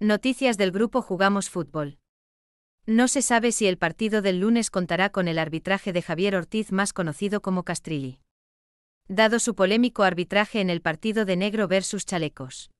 Noticias del grupo Jugamos Fútbol. No se sabe si el partido del lunes contará con el arbitraje de Javier Ortiz, más conocido como Castrilli. Dado su polémico arbitraje en el partido de Negro versus Chalecos.